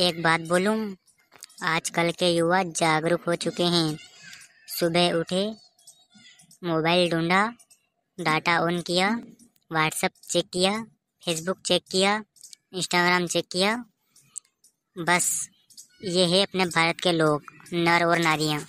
एक बात बोलूँ आजकल के युवा जागरूक हो चुके हैं सुबह उठे मोबाइल ढूंढा डाटा ऑन किया व्हाट्सअप चेक किया फेसबुक चेक किया इंस्टाग्राम चेक किया बस ये है अपने भारत के लोग नर और नारियाँ